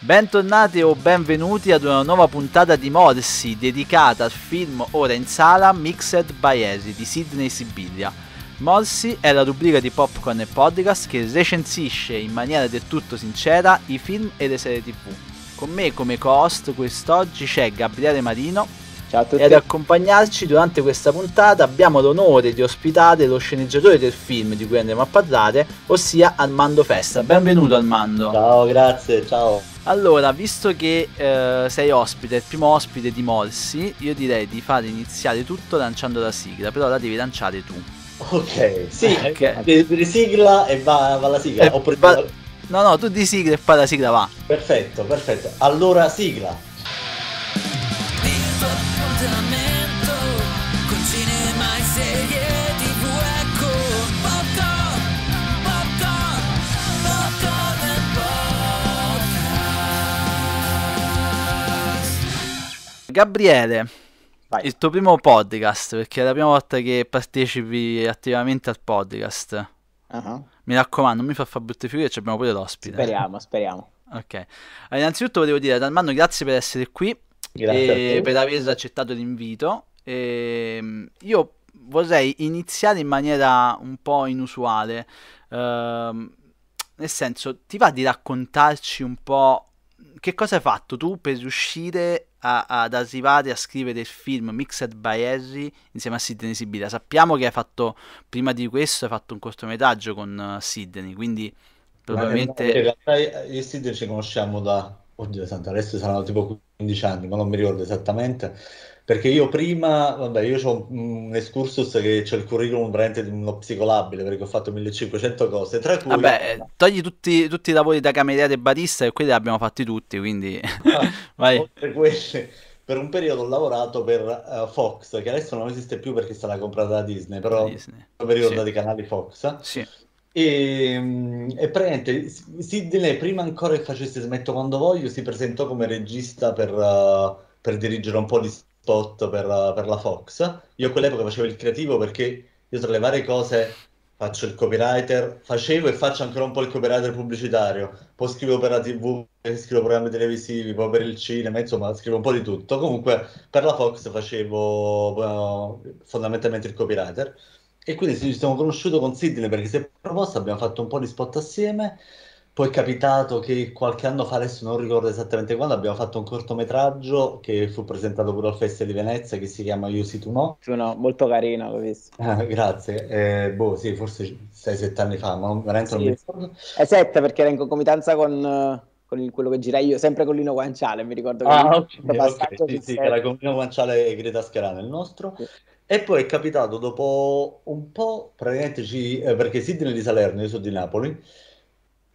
Bentornati o benvenuti ad una nuova puntata di Morsi dedicata al film ora in sala Mixed by Esi di Sidney Sibiglia. Morsi è la rubrica di Popcorn e Podcast che recensisce in maniera del tutto sincera i film e le serie tv. Con me come co-host quest'oggi c'è Gabriele Marino. Ciao a tutti. E ad accompagnarci durante questa puntata abbiamo l'onore di ospitare lo sceneggiatore del film di cui andremo a parlare, ossia Armando Festa. Benvenuto Armando. Ciao, grazie, ciao. Allora, visto che eh, sei ospite, il primo ospite di Morsi, io direi di fare iniziare tutto lanciando la sigla, però la devi lanciare tu. Ok, sì, okay. sigla e va, va la sigla. Eh, va... No, no, tu di sigla e poi la sigla va. Perfetto, perfetto. Allora sigla. Visto, Gabriele, Vai. il tuo primo podcast, perché è la prima volta che partecipi attivamente al podcast. Uh-huh. Mi raccomando, non mi fa fare brutte figure, ci abbiamo pure l'ospite. Speriamo, speriamo. Ok, allora, innanzitutto volevo dire, Dalmanno, grazie per essere qui grazie e per aver accettato l'invito. E ehm, io vorrei iniziare in maniera un po' inusuale. Ehm, nel senso, ti va di raccontarci un po' che cosa hai fatto tu per riuscire a, ad Asivate a scrivere il film Mixed by Harry insieme a Sidney Sibilla. Sappiamo che hai fatto prima di questo hai fatto un cortometraggio con eh, Sidney, quindi probabilmente in realtà io e Sidney ci conosciamo da oddio santo, adesso saranno tipo 15 anni, ma non mi ricordo esattamente. Perché io prima, vabbè, io ho un excursus che c'è il curriculum veramente uno psicolabile perché ho fatto 1500 cose, tra cui... Vabbè, togli tutti, tutti i lavori da cameriere e Batista e quelli li abbiamo fatti tutti, quindi... Ah, Vai. Oltre quelli, per un periodo ho lavorato per uh, Fox, che adesso non esiste più perché è stata comprata da Disney, però Disney. per periodo sì. dei canali Fox. Sì. E, ehm, e praticamente Sidney, prima ancora che facesse Smetto quando voglio, si presentò come regista per, uh, per dirigere un po' di spot per la, per la Fox. Io a quell'epoca facevo il creativo perché io tra le varie cose faccio il copywriter, facevo e faccio ancora un po' il copywriter pubblicitario, poi scrivo per la tv, scrivo programmi televisivi, poi per il cinema, insomma scrivo un po' di tutto. Comunque per la Fox facevo eh, fondamentalmente il copywriter e quindi ci siamo conosciuti con Sidney perché si è proposta, abbiamo fatto un po' di spot assieme poi è capitato che qualche anno fa, adesso non ricordo esattamente quando, abbiamo fatto un cortometraggio che fu presentato pure al Festival di Venezia che si chiama You See Tu No. Tu No, molto carino, l'ho visto. Ah, grazie. Eh, boh, sì, forse 6-7 anni fa, ma veramente sì. non mi ricordo. È eh, 7 perché era in concomitanza con con quello che girai io, sempre con Lino Guanciale, mi ricordo che ah, okay, okay, sì, sì, era con Lino Guanciale e Greta Scarano il nostro. Sì. E poi è capitato dopo un po', praticamente ci, eh, perché Sidney di Salerno, io sono di Napoli,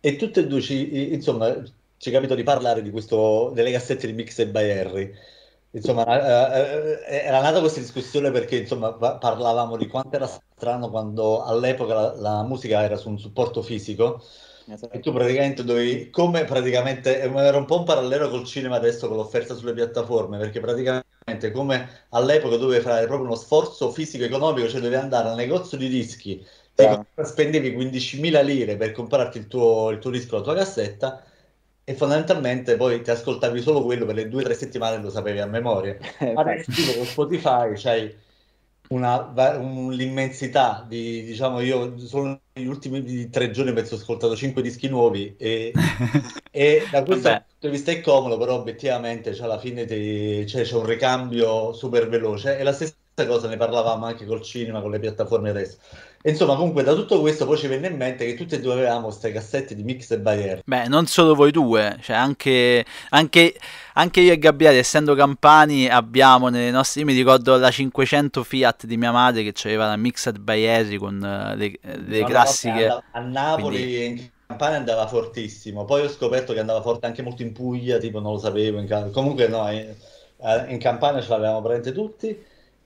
e tutte e due, ci, insomma, ci capito di parlare di questo, delle cassette di Mix e Bayerri. Insomma, eh, eh, era nata questa discussione perché insomma, parlavamo di quanto era strano quando all'epoca la, la musica era su un supporto fisico. E tu praticamente dovevi, come praticamente, eh, era un po' un parallelo col cinema adesso con l'offerta sulle piattaforme, perché praticamente come all'epoca dovevi fare proprio uno sforzo fisico-economico, cioè dovevi andare al negozio di dischi, Dico, spendevi 15.000 lire per comprarti il tuo, il tuo disco, la tua cassetta e fondamentalmente poi ti ascoltavi solo quello per le due o tre settimane lo sapevi a memoria. Eh, Adesso tipo, con Spotify c'hai un'immensità di, diciamo, io solo negli ultimi tre giorni penso ho ascoltato cinque dischi nuovi e, e da questo Vabbè. punto di vista è comodo, però obiettivamente cioè, alla fine ti, cioè, c'è un ricambio super veloce e la stessa stessa cosa ne parlavamo anche col cinema, con le piattaforme adesso. insomma, comunque, da tutto questo poi ci venne in mente che tutti e due avevamo queste cassette di Mix e Bayer. Beh, non solo voi due, cioè anche, anche, anche io e Gabriele, essendo campani, abbiamo nelle nostre. Io mi ricordo la 500 Fiat di mia madre che aveva la Mixed Baieri con eh, le, eh, le no, classiche. No, a, Napoli. Quindi... Campania andava fortissimo, poi ho scoperto che andava forte anche molto in Puglia, tipo non lo sapevo, in... comunque no, in, eh, in Campania ce l'avevamo praticamente tutti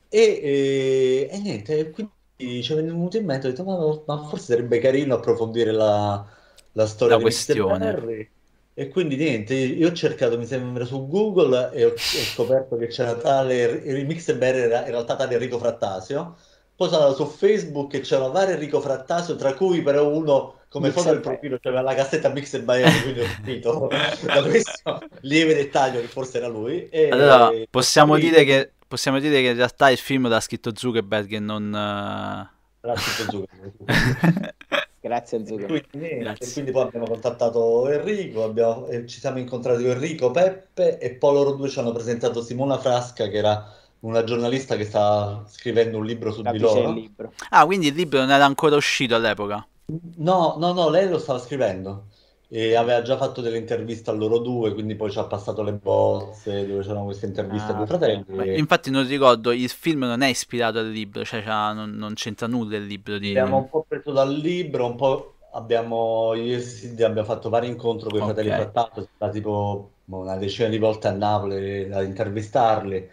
e, e, eh, e niente, quindi ci cioè, è venuto in mente, ho detto ma, ma forse sarebbe carino approfondire la, la storia la di questione. Mr. Barry. E quindi niente, io ho cercato, mi sembra, su Google e ho, ho scoperto che c'era tale, il Mixerberry era in realtà tale Enrico Frattasio. Poi sono andato su Facebook e c'era vari Enrico Frattasio, tra cui però uno come Mix foto del profilo c'era la cassetta Mix e Bayern, quindi ho capito da questo lieve dettaglio che forse era lui. E, allora, possiamo e... dire che possiamo dire che in realtà il film l'ha scritto Zuckerberg e non... L'ha scritto Zuckerberg. Eh. Grazie a Zuckerberg. Quindi, Grazie. quindi poi abbiamo contattato Enrico, abbiamo, eh, ci siamo incontrati con Enrico, Peppe e poi loro due ci hanno presentato Simona Frasca che era una giornalista che sta scrivendo un libro su di loro. Ah, quindi il libro non era ancora uscito all'epoca? No, no, no, lei lo stava scrivendo e aveva già fatto delle interviste a loro due, quindi poi ci ha passato le bozze dove c'erano queste interviste ah, a due ah. fratelli. Beh, Infatti non ricordo, il film non è ispirato al libro, cioè, cioè non, non, c'entra nulla il libro. Di... Abbiamo un po' preso dal libro, un po' abbiamo, io Silvia abbiamo fatto vari incontri con i okay. fratelli Frattato, da tipo boh, una decina di volte a Napoli ad intervistarli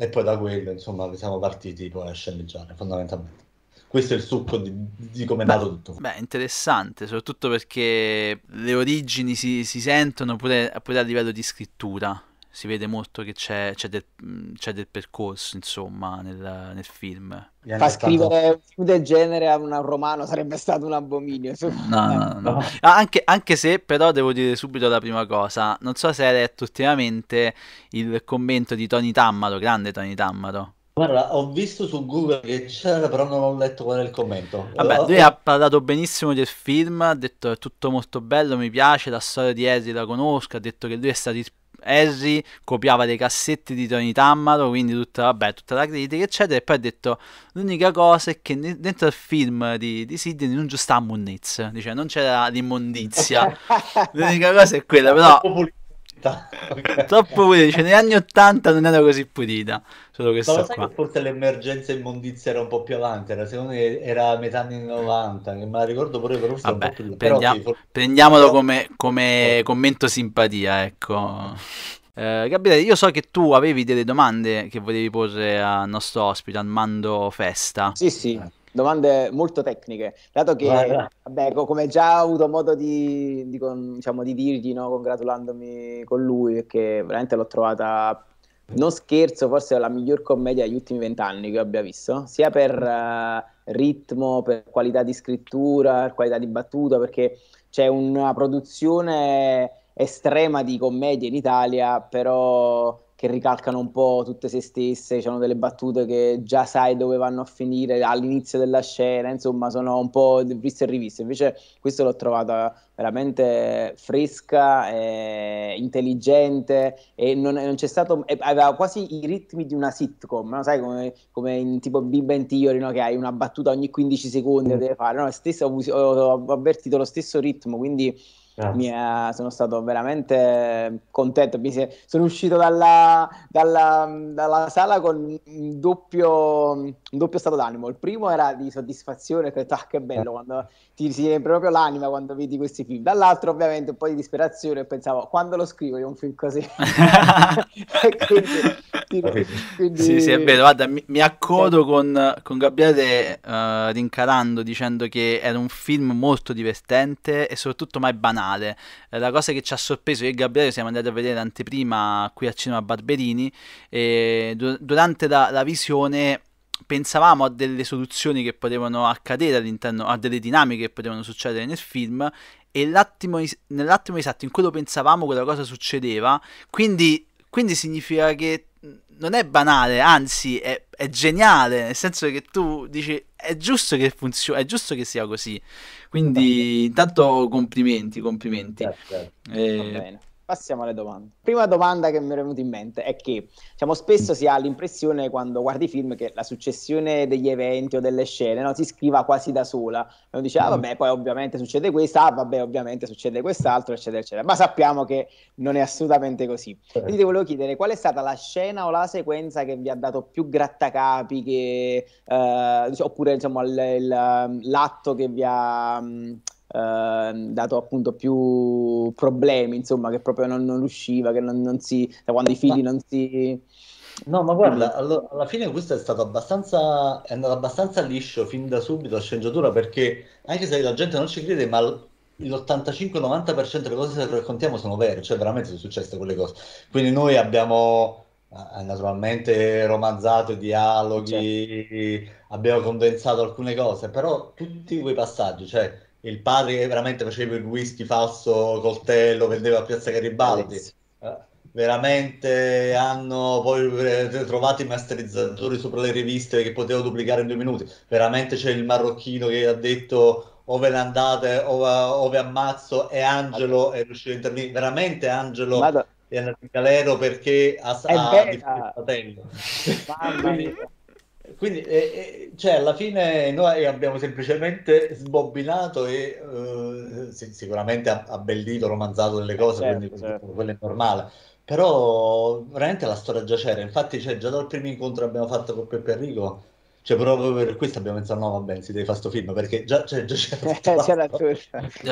e poi da quello insomma siamo partiti poi a sceneggiare fondamentalmente questo è il succo di, di come è nato tutto. Beh, interessante, soprattutto perché le origini si, si sentono pure, pure, a livello di scrittura. Si vede molto che c'è, c'è, del, c'è del, percorso, insomma, nel, nel film. Fa scrivere stato... un del genere a un romano sarebbe stato un abominio. No, no, no. Ah, anche, anche, se, però, devo dire subito la prima cosa. Non so se hai letto ultimamente il commento di Tony Tammaro, grande Tony Tammaro Guarda, ho visto su Google che c'era, però non ho letto qual è il commento. Vabbè, lui ha eh, parlato benissimo del film, ha detto è tutto molto bello, mi piace, la storia di Harry la conosco, ha detto che lui è stato ispirato Harry copiava dei cassetti di Tony Tammaro, quindi tutta, vabbè, tutta, la critica, eccetera. E poi ha detto: L'unica cosa è che ne- dentro il film di, di Sidney non giusta Munnitz, dice non c'era l'immondizia. l'unica cosa è quella, però. Okay. Troppo pulita, cioè, negli anni 80 non era così pulita. Solo che so sai che forse l'emergenza immondizia era un po' più avanti, era, secondo me era a metà anni 90, che me la ricordo pure per un Vabbè, un po' prendiam- sì, Prendiamolo però... come, come eh. commento simpatia, ecco. Eh, Gabriele, io so che tu avevi delle domande che volevi porre al nostro ospite, Armando Festa. Sì, sì. Eh domande molto tecniche, dato che, Guarda. vabbè, come già ho avuto modo di, di, con, diciamo, di dirgli, no, congratulandomi con lui, perché veramente l'ho trovata, non scherzo, forse la miglior commedia degli ultimi vent'anni che abbia visto, sia per uh, ritmo, per qualità di scrittura, per qualità di battuta, perché c'è una produzione estrema di commedia in Italia, però che ricalcano un po' tutte se stesse, sono delle battute che già sai dove vanno a finire all'inizio della scena, insomma sono un po' viste e riviste, invece questo l'ho trovata veramente fresca, eh, intelligente e non, non c'è stato, eh, aveva quasi i ritmi di una sitcom, no? sai come, come, in tipo Big Bang Theory no? che hai una battuta ogni 15 secondi mm. deve fare, no? Stesso, ho, ho avvertito lo stesso ritmo, quindi è, ah. eh, sono stato veramente contento. Si, sono uscito dalla, dalla, dalla, sala con un doppio, un doppio stato d'animo. Il primo era di soddisfazione, perché ah, che bello, eh. quando ti si riempie proprio l'anima quando vedi questi film. Dall'altro, ovviamente, un po' di disperazione. Pensavo, quando lo scrivo io un film così? quindi, quindi... Sì, sì, è vero. Guarda, mi, mi accodo sì. con, con, Gabriele uh, rincarando dicendo che era un film molto divertente e soprattutto mai banale finale. Eh, la cosa che ci ha sorpreso io e Gabriele siamo andati a vedere l'anteprima qui a Cinema Barberini e durante la, la visione pensavamo a delle soluzioni che potevano accadere all'interno, a delle dinamiche che potevano succedere nel film e nell'attimo esatto in cui lo pensavamo quella cosa succedeva, quindi quindi significa che non è banale, anzi è, è geniale, nel senso che tu dici è giusto che funzioni, è giusto che sia così. Quindi intanto complimenti, complimenti. Certo, certo. Eh, Passiamo alle domande. Prima domanda che mi è venuta in mente è che diciamo, spesso si ha l'impressione quando guardi i film che la successione degli eventi o delle scene no, si scriva quasi da sola. Non dice, ah mm. vabbè, poi ovviamente succede questa, ah vabbè, ovviamente succede quest'altro, eccetera, eccetera. Ma sappiamo che non è assolutamente così. Quindi ti volevo chiedere qual è stata la scena o la sequenza che vi ha dato più grattacapi, che, eh, oppure insomma, l- l- um, l'atto che vi ha... Mh, mm, Ehm, dato appunto più problemi, insomma, che proprio non, non usciva, che non, non, si, da quando i figli non si... No, ma guarda, all- alla fine questo è stato abbastanza, è andato abbastanza liscio fin da subito la sceneggiatura, perché anche se la gente non ci crede, ma l'85-90% delle cose che raccontiamo sono vere, cioè veramente sono successe quelle cose. Quindi noi abbiamo eh, eh, naturalmente romanzato i dialoghi, certo. abbiamo condensato alcune cose, però tutti quei passaggi, cioè il padre che veramente faceva il whisky falso coltello, vendeva a Piazza Garibaldi. Yes. Eh, veramente hanno poi eh, trovato i masterizzatori sopra le riviste che potevo duplicare in due minuti. Veramente c'è il marocchino che ha detto ove ve ne andate o, o, ammazzo e Angelo è riuscito a intervenire. Veramente Angelo Madonna. è andato in galera perché ha, ha il fratello. Quindi, eh, eh, cioè, alla fine noi abbiamo semplicemente sbobbinato e eh, sì, sicuramente abbellito, romanzato delle eh, cose, certo, quindi certo. quello è normale. Però veramente la storia già c'era, infatti cioè, già dal primo incontro che abbiamo fatto con Peppe Enrico cioè, proprio per questo abbiamo pensato, no, vabbè, si deve fare sto film, perché già, cioè, già c'era, eh, tutto c'era,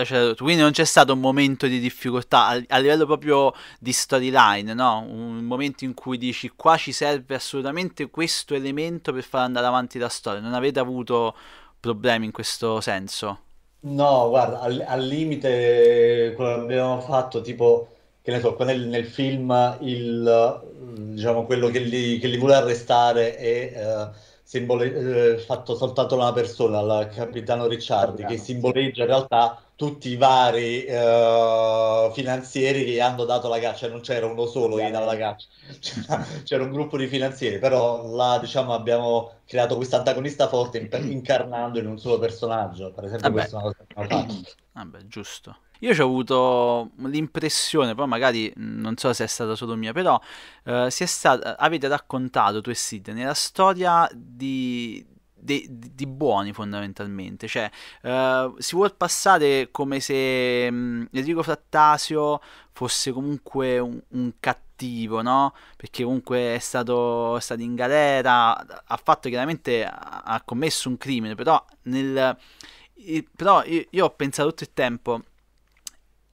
c'era tutto. Quindi non c'è stato un momento di difficoltà, a, a livello proprio di storyline, no? Un momento in cui dici, qua ci serve assolutamente questo elemento per far andare avanti la storia. Non avete avuto problemi in questo senso? No, guarda, al, al limite quello che abbiamo fatto, tipo che ne so, quando nel, nel film il, diciamo, quello che li, che li vuole arrestare è uh, eh, simbole- eh, fatto soltanto una persona, il capitano Ricciardi, Capitano. che simboleggia in realtà tutti i vari eh, finanzieri che hanno dato la caccia, non c'era uno solo che dava la caccia, c'era, c'era un gruppo di finanzieri, però là diciamo, abbiamo creato questo antagonista forte in- incarnando in un solo personaggio, per esempio Vabbè. questa è una cosa che abbiamo fatto. Vabbè, giusto. Io ci ho avuto l'impressione, poi magari non so se è stata solo mia, però eh, stata, avete raccontato tu e Sidney la storia di, di, di buoni fondamentalmente, cioè eh, si vuol passare come se mh, Enrico Frattasio fosse comunque un, un cattivo No? Perché comunque è stato, è stato, in galera, ha fatto chiaramente, ha commesso un crimine, però, nel, però io, io ho pensato tutto il tempo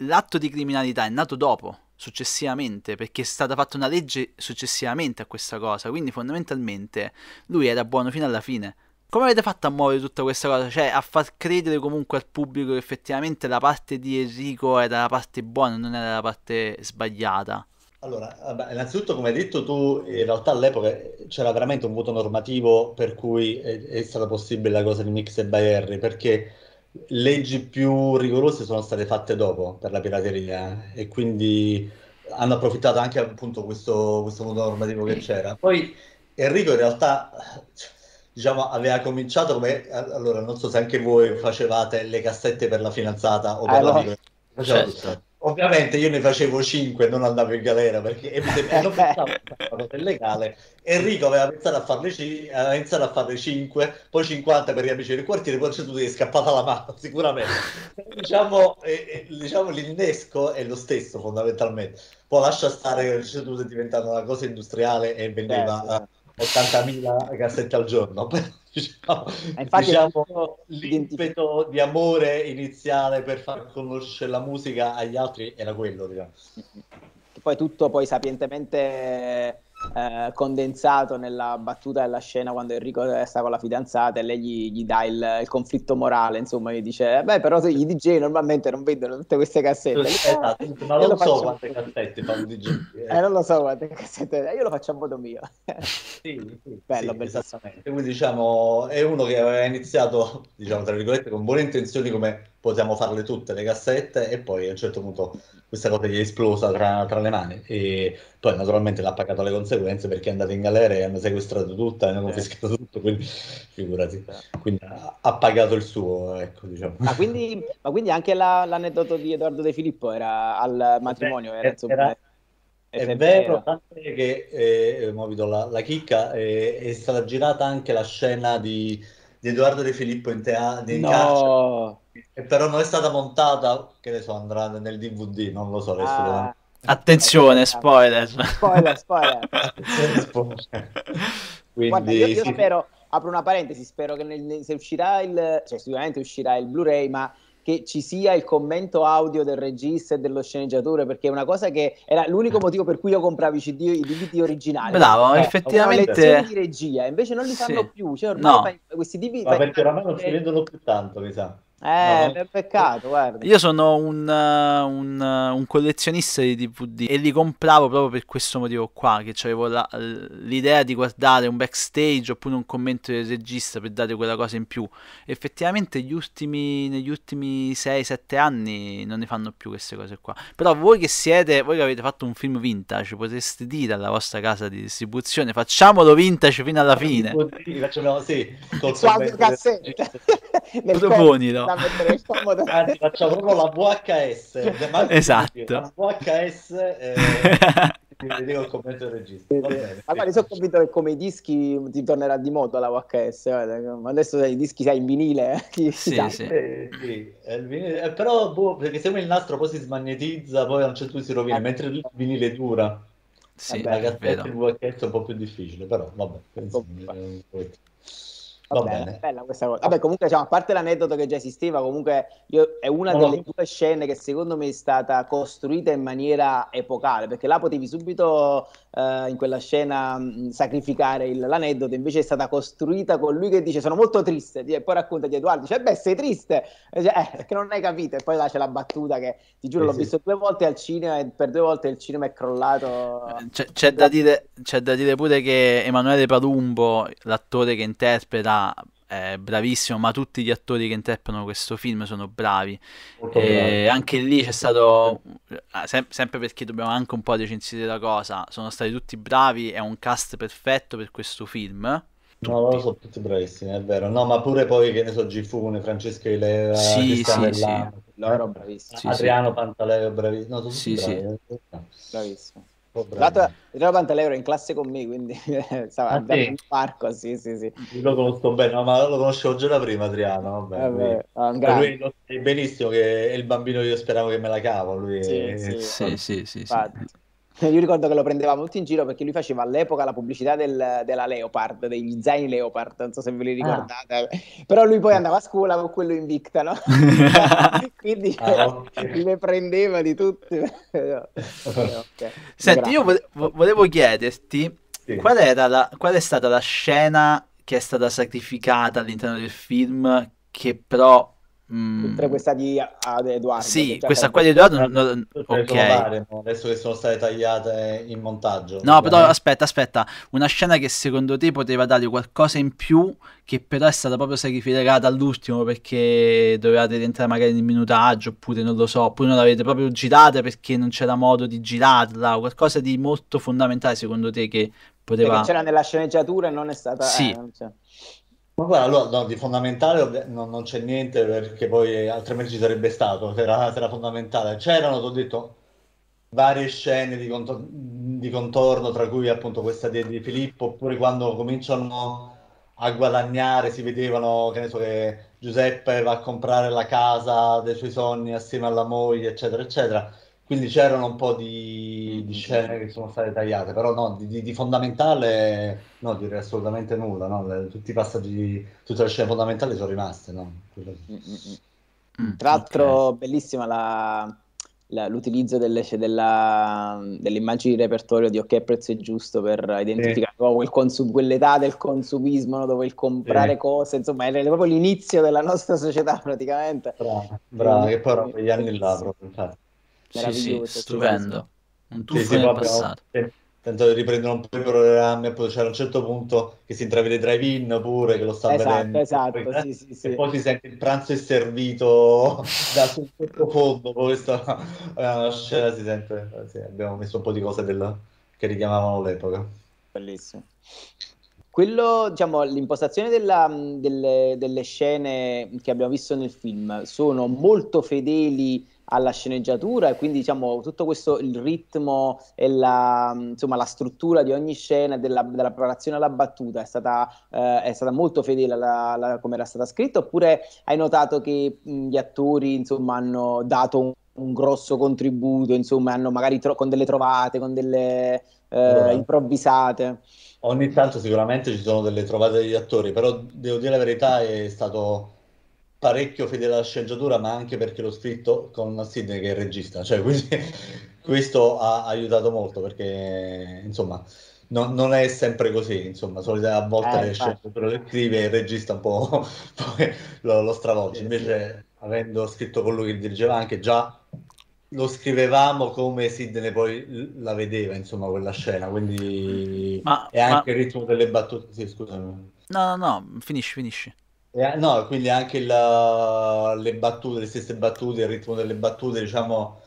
l'atto di criminalità è nato dopo, successivamente, perché è stata fatta una legge successivamente a questa cosa, quindi fondamentalmente lui era buono fino alla fine. Come avete fatto a muovere tutta questa cosa? Cioè a far credere comunque al pubblico che effettivamente la parte di Enrico era la parte buona, e non era la parte sbagliata? Allora, innanzitutto come hai detto tu, in realtà all'epoca c'era veramente un voto normativo per cui è, è stata possibile la cosa di Nix e Bayerri, perché leggi più rigorose sono state fatte dopo per la pirateria e quindi hanno approfittato anche appunto questo, questo mondo normativo che c'era. Poi Enrico in realtà diciamo, aveva cominciato come allora non so se anche voi facevate le cassette per la fidanzata o per allora, ah, l'amico. Certo. Ovviamente io ne facevo 5 non andavo in galera perché evidentemente pensavo che illegale. Enrico aveva pensato a farne, c- aveva iniziato a farne 5, poi 50 per gli amici del quartiere, poi c'è tu che è scappata la mano, sicuramente. diciamo, eh, diciamo, l'innesco è lo stesso fondamentalmente. Poi lascia stare che c'è tu è diventata una cosa industriale e vendeva... Certo 80.000 cassette al giorno. diciamo, Infatti, diciamo l'impeto di amore iniziale per far conoscere la musica agli altri era quello. Diciamo. poi tutto poi sapientemente eh, condensato nella battuta della scena quando Enrico sta con la fidanzata e lei gli, gli dà il, il, conflitto morale, insomma, gli dice, eh, beh però se gli DJ normalmente non vendono tutte queste cassette. Esatto, ma non so quante cassette fa un DJ. Eh. non lo so quante cassette, io lo faccio a modo mio. sì, sì, bello, sì, bello. Esattamente. Quindi diciamo, è uno che aveva iniziato, diciamo, tra virgolette, con buone intenzioni come potevamo farle tutte le cassette e poi a un certo punto questa cosa gli è esplosa tra, tra le mani e poi naturalmente l'ha pagato le conseguenze perché è andato in galera e hanno sequestrato tutta hanno eh. confiscato tutto, quindi figurati, eh. quindi ha, ha pagato il suo, ecco diciamo. Ah, quindi, ma quindi anche la, l'aneddoto di Edoardo De Filippo era al eh matrimonio, Beh, era, insomma... Era... È, è vero, che eh, la, la, chicca, eh, è stata girata anche la scena di, di Edoardo De Filippo in, teatro. in no. E però non è stata montata, che ne so, andrà nel DVD, non lo so. Ah. Attenzione, spoiler. Spoiler, spoiler. Attenzione, spoiler. Quindi... Guarda, io, io spero, apro una parentesi, spero che nel, se uscirà il, cioè sicuramente uscirà il Blu-ray, ma che ci sia il commento audio del regista e dello sceneggiatore, perché è una cosa che era l'unico motivo per cui io compravo i CD, i DVD originali. Bravo, eh, effettivamente. di regia, invece non li fanno sì. più, cioè ormai no. questi DVD... Ma perché oramai non si vendono più tanto, mi sa. Eh, no. peccato, guarda. Io sono un, eh, un, eh, un, collezionista di DVD e li compravo proprio per questo motivo qua, che avevo l'idea di guardare un backstage oppure un commento del regista per dare quella cosa in più. Effettivamente gli ultimi, negli ultimi 6-7 anni non ne fanno più queste cose qua. Però voi che siete, voi che avete fatto un film vintage, potreste dire alla vostra casa di distribuzione facciamolo vintage fino alla fine. Facciamo, sì, col cassetta. Proponilo la metterei scomoda. Anzi, facciamo proprio la VHS. esatto. La VHS... Eh... Ti dico il commento del regista. Allora, sono convinto che come i dischi ti tornerà di moto la VHS. Guarda. Adesso i dischi sai in vinile. Eh? Chi, sì, sì. Eh, sì. Eh, vinile... Eh, però boh, perché se il nastro poi si smagnetizza, poi a un certo punto si rovina, ah, mentre il vinile dura. Sì, vabbè, ragazzi, il VHS è un po' più difficile, però vabbè. Penso, Va, Va bene. bene. Bella questa cosa. Vabbè, comunque, diciamo, a parte l'aneddoto che già esisteva, comunque io, è una delle due scene che secondo me è stata costruita in maniera epocale, perché là potevi subito eh, in quella scena mh, sacrificare il, l'aneddoto, invece è stata costruita con lui che dice sono molto triste, e poi racconta di Edoardo, dice beh sei triste, dice, eh, perché non hai capito, e poi là c'è la battuta che ti giuro eh, l'ho sì. visto due volte al cinema e per due volte il cinema è crollato. C'è, c'è da, dire, c'è da dire pure che Emanuele Palumbo, l'attore che interpreta realtà eh, è bravissimo, ma tutti gli attori che interpretano questo film sono bravi. E anche lì c'è stato, eh, sem- sempre perché dobbiamo anche un po' recensire la cosa, sono stati tutti bravi, è un cast perfetto per questo film. Tutti. No, sono tutti bravissimi, è vero. No, ma pure poi, che ne so, Gifune, Francesco Ileva, sì, sì, sì. Loro bravissimi. Adriano sì. Pantaleo, bravissimo. No, sì, bravi. Sì. Bravissimo. Oh, Tra L'altro era 90 euro in classe con me, quindi stava ah, andando sì. in parco, sì, sì, sì. Lo conosco bene, ma lo conoscevo già da prima Adriano, vabbè. vabbè lui ah, lo sai benissimo che è il bambino che io speravo che me la cavo, lui è... Sì, sì, sì, sì, sì Io ricordo che lo prendeva molto in giro perché lui faceva all'epoca la pubblicità del, della Leopard, degli zaini Leopard, non so se ve li ah. ricordate. Ah. Però lui poi andava a scuola con quello Invicta, no? Quindi ah, okay. le prendeva di tutti. no. okay. Senti, io vo- volevo chiederti sì. qual, la, qual è stata la scena che è stata sacrificata all'interno del film che però Mentre mm. questa di Edoardo. Sì, questa qua di Edoardo. Non... Okay. Adesso che sono state tagliate in montaggio. No, però aspetta, aspetta. Una scena che secondo te poteva dargli qualcosa in più, che però è stata proprio sacrificata all'ultimo perché dovevate rientrare magari in minutaggio, oppure non lo so, oppure non l'avete proprio girata perché non c'era modo di girarla. Qualcosa di molto fondamentale secondo te che poteva. Perché c'era nella sceneggiatura e non è stata. Sì. Eh, ma guarda, allora, no, di fondamentale non, non, c'è niente perché poi altrimenti ci sarebbe stato, era, era fondamentale. C'erano, ti ho detto, varie scene di, contor- di, contorno, tra cui appunto questa di, di, Filippo, oppure quando cominciano a guadagnare, si vedevano che, so, che Giuseppe va a comprare la casa dei suoi sogni assieme alla moglie, eccetera, eccetera. Quindi c'erano un po' di, di, scene che sono state tagliate, però no, di, di fondamentale no, direi assolutamente nulla, no? tutti i passaggi, tutte le scene fondamentali sono rimaste. No? Mm, mm, mm. Tra l'altro okay. bellissima la, la, l'utilizzo delle, della, delle, immagini di repertorio di Ok prezzo è giusto per identificare eh. quel consum, quell'età del consumismo no? dove il comprare eh. cose, insomma era proprio l'inizio della nostra società praticamente. Bravo, bravo, che poi erano quegli anni là proprio, infatti. Sì, sì, stupendo. Un tuffo sì, sì, nel passato. Tanto riprendono un po' i programmi, poi c'era un certo punto che si intravede drive-in pure, che lo sta esatto, vedendo. Esatto, poi, sì, sì, eh, sì. E poi si sente il pranzo è servito da sottofondo, poi questa eh, scena si sente... Eh, sì, abbiamo messo un po' di cose del... che richiamavano l'epoca. Bellissimo. Quello, diciamo, l'impostazione della, delle, delle, scene che abbiamo visto nel film sono molto fedeli alla sceneggiatura e quindi diciamo tutto questo il ritmo e la, insomma, la struttura di ogni scena della, della preparazione alla battuta è stata, eh, è stata molto fedele a come era stata scritta oppure hai notato che mh, gli attori insomma hanno dato un, un grosso contributo insomma hanno magari tro- con delle trovate con delle eh, improvvisate ogni tanto sicuramente ci sono delle trovate degli attori però devo dire la verità è stato parecchio fedele alla sceneggiatura, ma anche perché l'ho scritto con Sidney che è il regista, cioè, quindi, questo ha aiutato molto perché insomma no, non è sempre così, insomma, solita, a volte eh, le sceneggiature le scrive e il regista un po' lo, lo stravolge, invece avendo scritto con lui che dirigeva anche già lo scrivevamo come Sidney poi la vedeva, insomma, quella scena, quindi ma, è anche ma... il ritmo delle battute, sì, scusami. No, no, no, finisci, finisci. E, no, quindi anche il, le battute, le stesse battute, il ritmo delle battute, diciamo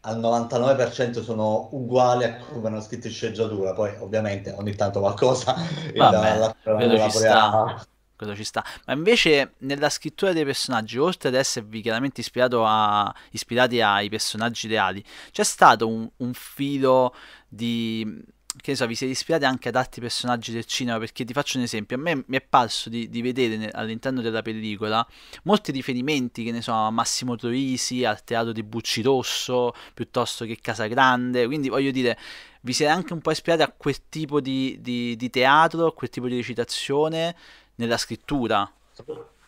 al 99% sono uguali a come hanno scritto in sceneggiatura. Poi, ovviamente, ogni tanto qualcosa Vabbè, la, la, quello, la ci ci sta. Ma invece, nella scrittura dei personaggi, oltre ad esservi chiaramente a, ispirati ai personaggi reali, c'è stato un, un filo di che ne so, vi siete ispirati anche ad altri personaggi del cinema, perché ti faccio un esempio, a me mi è parso di, di vedere ne, all'interno della pellicola molti riferimenti, che ne so, a Massimo Troisi, al teatro di Bucci Rosso, piuttosto che Casagrande, quindi voglio dire, vi siete anche un po' ispirati a quel tipo di, di, di teatro, a quel tipo di recitazione nella scrittura.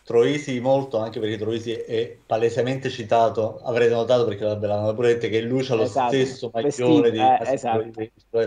Troisi molto, anche perché Troisi è palesemente citato, avrete notato perché la bella puramente che lui ha lo esatto. stesso maglione di eh, esatto. in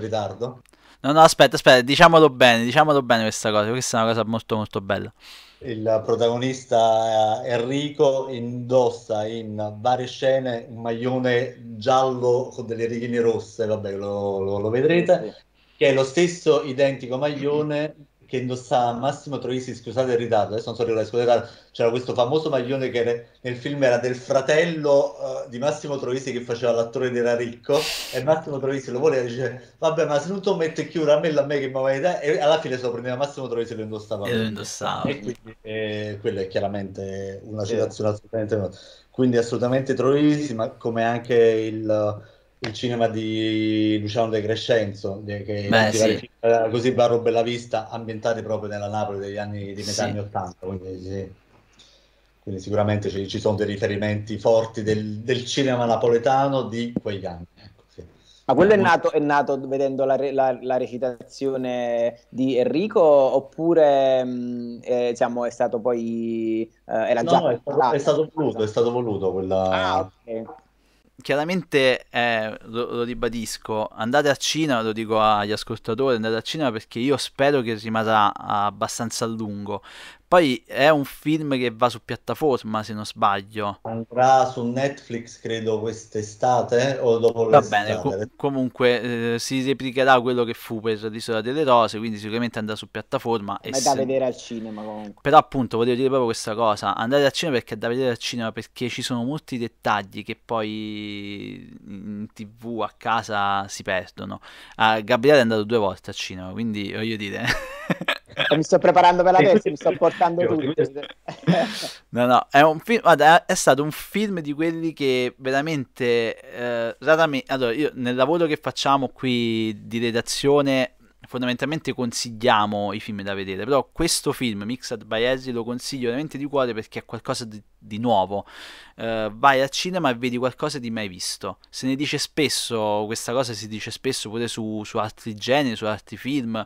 ritardo. No, no, aspetta, aspetta, diciamolo bene, diciamolo bene questa cosa, questa è una cosa molto molto bella. Il protagonista eh, Enrico indossa in varie scene un maglione giallo con delle righe rosse, vabbè lo, lo, lo vedrete, che è lo stesso identico maglione che indossa Massimo Troisi, scusate il ritardo, adesso non so ricordo, scusate, c'era questo famoso maglione che era, nel film era del fratello uh, di Massimo Troisi che faceva l'attore di Era Ricco e Massimo Troisi lo voleva e dice vabbè ma se non tu mette chiura a me la me che mi avete e alla fine se lo prendeva Massimo Troisi lo indossava. E lo indossava. E quindi eh, quella è chiaramente una citazione sì. assolutamente quindi assolutamente Troisi ma come anche il il cinema di Luciano De Crescenzo, che Beh, sì. così Barro Bella Vista, ambientati proprio nella Napoli degli anni di metà sì. anni 80, quindi, sì. quindi sicuramente ci, ci, sono dei riferimenti forti del, del cinema napoletano di quegli anni. Ecco, Ma quello è nato, è nato vedendo la, la, la, recitazione di Enrico oppure mh, mm, eh, diciamo, è stato poi... Eh, era no, già... è, stato, è stato voluto, è stato voluto quella... Ah, okay chiaramente eh, lo, lo, ribadisco, andate a Cina, lo dico agli ascoltatori, andate a Cina perché io spero che rimarrà abbastanza a lungo, poi è un film che va su piattaforma, se non sbaglio. Andrà su Netflix, credo, quest'estate o dopo l'estate. Va bene, com- comunque eh, si replicherà quello che fu per l'Isola delle Rose, quindi sicuramente andrà su piattaforma. Ma è se... da vedere al cinema comunque. Però appunto, volevo dire proprio questa cosa, Andare al cinema perché è da vedere al cinema, perché ci sono molti dettagli che poi in tv, a casa, si perdono. Uh, Gabriele è andato due volte al cinema, quindi voglio dire... mi sto preparando per la testa, mi sto portando tutto. no, no, è, film, guarda, è, stato un film di quelli che veramente... Eh, allora, io nel lavoro che facciamo qui di redazione fondamentalmente consigliamo i film da vedere, però questo film, Mixed by Ezzy, lo consiglio veramente di cuore perché è qualcosa di, di nuovo. Uh, vai al cinema e vedi qualcosa di mai visto. Se ne dice spesso, questa cosa si dice spesso pure su, su altri generi, su altri film,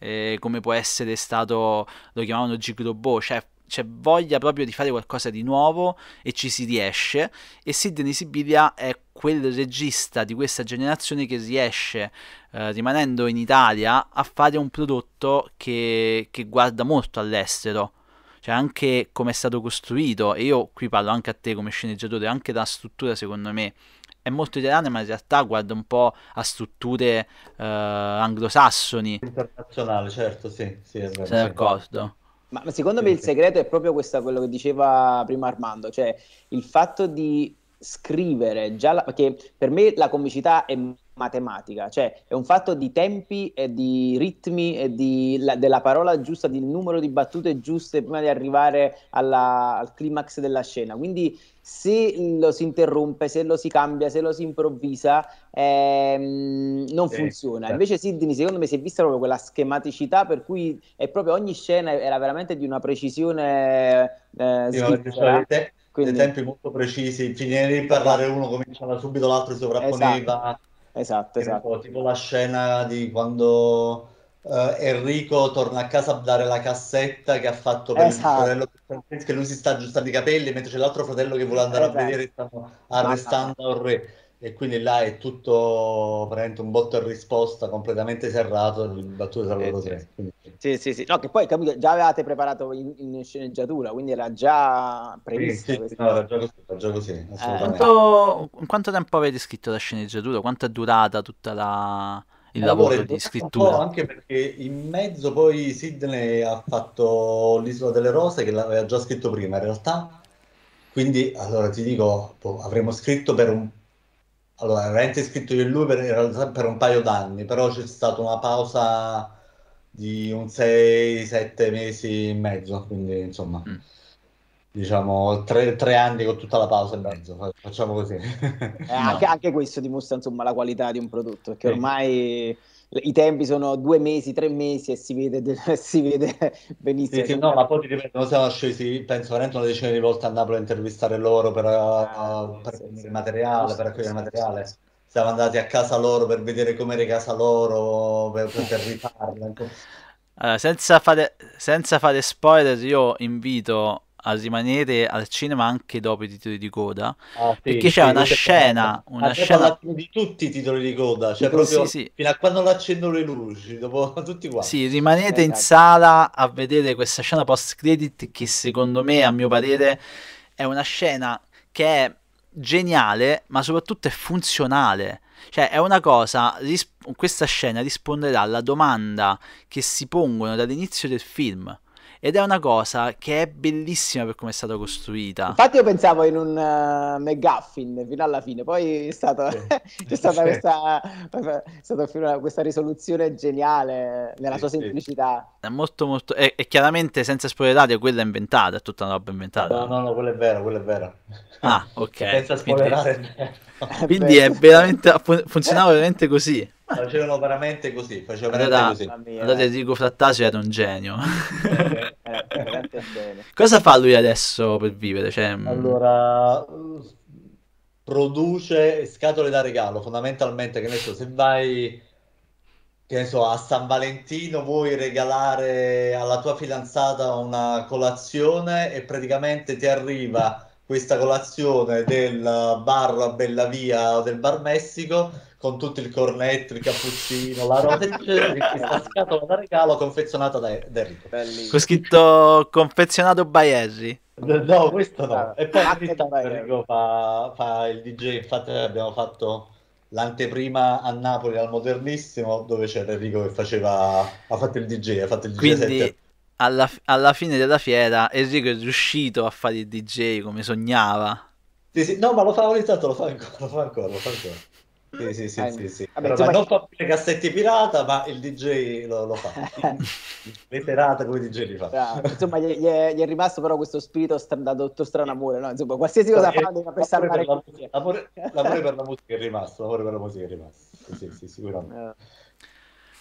eh, come può essere stato, lo chiamavano Gigrobo, cioè c'è voglia proprio di fare qualcosa di nuovo e ci si riesce e Sidney Sibilia è quel regista di questa generazione che riesce, eh, rimanendo in Italia, a fare un prodotto che, che guarda molto all'estero cioè anche come è stato costruito, e io qui parlo anche a te come sceneggiatore, anche la struttura secondo me è molto italiana, ma in realtà guarda un po' a strutture eh, anglosassoni. Internazionale, certo, sì, sì, esatto. Sei d'accordo? Ma, secondo sì, me il segreto è proprio questa, quello che diceva prima Armando, cioè il fatto di scrivere già la, perché per me la comicità è matematica, cioè è un fatto di tempi e di ritmi e di, la, della parola giusta, del numero di battute giuste prima di arrivare alla, al climax della scena. Quindi se lo si interrompe, se lo si cambia, se lo si improvvisa, ehm, non funziona. Invece Sidney, secondo me, si è vista proprio quella schematicità per cui è proprio ogni scena era veramente di una precisione eh, quindi... tempi molto precisi, finire di parlare uno cominciava subito, l'altro sovrapponeva. Esatto, esatto. esatto. Tipo la scena di quando Uh, Enrico torna a casa a dare la cassetta che ha fatto per esatto. il fratello Francesco e lui si sta aggiustando i capelli mentre c'è l'altro fratello che vuole andare esatto. a vedere stanno arrestando il re e quindi là è tutto veramente un botto e risposta completamente serrato battute tra loro Quindi... Sì, sì, sì, no, che poi capito, già avevate preparato in, in sceneggiatura, quindi era già previsto. Sì, sì, no, era già così, era già così Eh, quanto, quanto, tempo avete scritto la sceneggiatura? Quanto è durata tutta la... Il lavoro allora, di scrittura anche perché in mezzo poi Sidney ha fatto l'isola delle rose che l'aveva già scritto prima in realtà quindi allora ti dico boh, avremmo scritto per un allora, era veramente scritto io e lui per, per un paio d'anni, però c'è stata una pausa di un 6-7 mesi e mezzo, quindi insomma, mm. diciamo tre anni con tutta la pausa e mm. mezzo, facciamo così. eh, anche, anche, questo dimostra insomma la qualità di un prodotto, perché sì. ormai i tempi sono due mesi, tre mesi e si vede, si vede benissimo. Sì, sì, no, ma poi ti ripeto, siamo scesi, penso veramente una decina di volte a Napoli a intervistare loro per, ah, eh, il materiale, per accogliere materiale. Siamo andati a casa loro per vedere com'era casa loro, per poter rifarla. Ecco. Allora, senza fare, senza fare spoiler, io invito a rimanere al cinema anche dopo i titoli di coda ah, sì, perché c'è sì, una scena una scena di tutti i titoli di coda cioè proprio sì, fino a quando non accendono le luci dopo tutti quanti sì rimanete eh, in sala a vedere questa scena post credit che secondo me a mio parere è una scena che è geniale ma soprattutto è funzionale cioè, è una cosa. Risp- questa scena risponderà alla domanda che si pongono dall'inizio del film ed è una cosa che è bellissima per come è stata costruita. Infatti io pensavo in un uh, eh, McGuffin fino alla fine, poi è, stato, sì. c'è stata, sì. questa, è stata questa, risoluzione geniale nella sì, sua semplicità. È molto molto... E, e chiaramente senza spoilerare quella è inventata, è tutta una roba inventata. No, no, no, quello è vero, quello è vero. Ah, ok. senza spoilerare. Quindi, quindi è veramente... funzionava veramente così. Facevano veramente così, facevano veramente allora, così. Allora Enrico eh. Frattasio era eh, eh, un genio. Cosa fa lui adesso per vivere? Cioè, mm, allora, produce scatole da regalo, fondamentalmente, che ne so, se vai che ne so, a San Valentino vuoi regalare alla tua fidanzata una colazione e praticamente ti arriva questa colazione del bar Bella Via del bar Messico con tutto il cornetto, il cappuccino, la roba del genere in questa scatola da regalo confezionata da, da Enrico. Bellissimo. Con scritto confezionato Baesi. No, questo no. Ah, e poi Enrico fa, fa il DJ, infatti abbiamo fatto l'anteprima a Napoli al Modernissimo dove c'era Enrico che faceva ha fatto il DJ, ha fatto il DJ Quindi... 7 alla, alla, fine della fiera Enrico è riuscito a fare il DJ come sognava. Sì, sì, no, ma lo fa valorizzato, lo fa ancora, lo fa ancora, lo fa ancora. Sì, sì, sì, eh, sì, sì. Vabbè, allora, non fa più le cassette pirata, ma il DJ lo, lo fa. le come DJ li fa. Bravo. Insomma, gli, è, gli, è, rimasto però questo spirito stra- da dottor strano amore, no? Insomma, qualsiasi cosa fa deve pensare a la, l'amore, l'amore per la musica è rimasto, l'amore per la musica è rimasto. Sì, sì, sicuramente.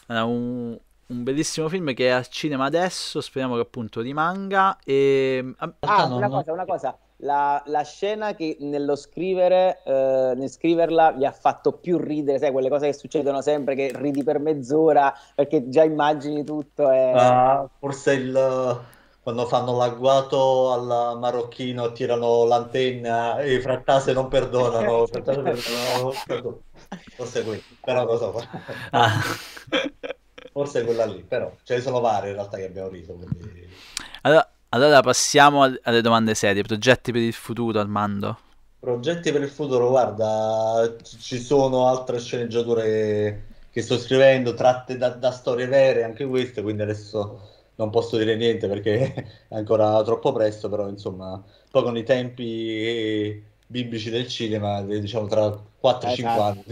Uh. Un, un bellissimo film che è al cinema adesso, speriamo che appunto rimanga. E... Mm, ah, ah, ah una cosa, una cosa. La, la scena che nello scrivere, eh, nel scriverla, vi ha fatto più ridere, sai, quelle cose che succedono sempre, che ridi per mezz'ora, perché già immagini tutto. E... Ah, forse il, quando fanno l'agguato al marocchino, tirano l'antenna e i frattase non perdonano. frattase perdonano, Forse qui, però cosa so. Ah. Forse quella lì, però ce ne sono varie in realtà che abbiamo riso. Quindi... Allora, allora, passiamo alle domande serie. Progetti per il futuro, Armando? Progetti per il futuro, guarda, ci sono altre sceneggiature che sto scrivendo, tratte da, da storie vere, anche queste, quindi adesso non posso dire niente perché è ancora troppo presto, però insomma, poi con i tempi biblici del cinema, eh, diciamo tra 4 e 5 anni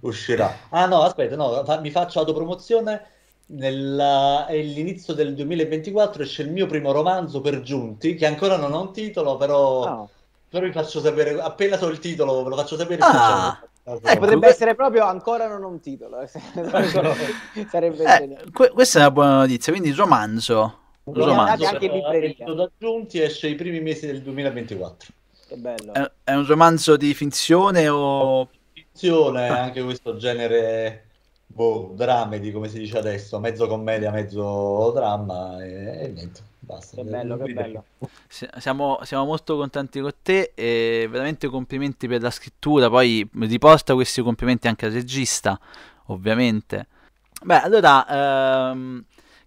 uscirà. Ah no, aspetta, no, fa- mi faccio autopromozione. Nella... È l'inizio del 2024 esce il mio primo romanzo per giunti, che ancora non ho un titolo, però, oh. però vi faccio sapere, appena so il titolo ve lo faccio sapere. Ah. Eh, potrebbe essere proprio ancora non ho un titolo. Eh. Sarebbe eh, que- questa è una buona notizia, quindi romanzo. Un romanzo. anche in libreria. Aggiunti esce i primi mesi del 2024. Che bello. È, è un romanzo di finzione o... Finzione, eh, anche questo genere boh, dramedy, come si dice adesso, mezzo commedia, mezzo dramma e, e niente. Basta, che bello, che bello. Siamo, siamo, molto contenti con te e veramente complimenti per la scrittura. Poi riposta questi complimenti anche al regista, ovviamente. Beh, allora, ehm,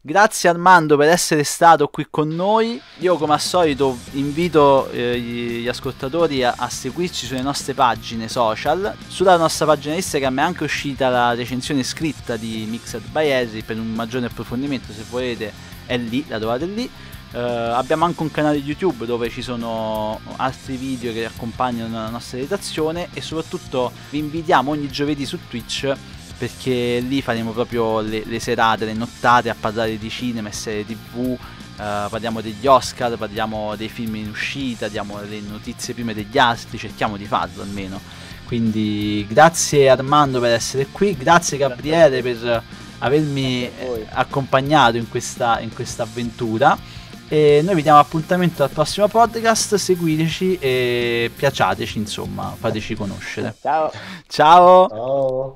Grazie Armando per essere stato qui con noi. Io come al solito invito eh, gli ascoltatori a, a, seguirci sulle nostre pagine social. Sulla nostra pagina Instagram è anche uscita la recensione scritta di Mixed by Esi per un maggiore approfondimento se volete è lì, la trovate lì. Eh, abbiamo anche un canale YouTube dove ci sono altri video che accompagnano la nostra redazione e soprattutto vi invitiamo ogni giovedì su Twitch perché lì faremo proprio le, le serate, le nottate a parlare di cinema e serie tv, Uh, parliamo degli Oscar, parliamo dei film in uscita, diamo le notizie prime degli altri, cerchiamo di farlo almeno. Quindi grazie Armando per essere qui, grazie Gabriele per avermi eh, accompagnato in questa, in questa avventura. E noi vi diamo appuntamento al prossimo podcast, seguiteci e piacciateci, insomma, fateci conoscere. Ciao. Ciao. Ciao.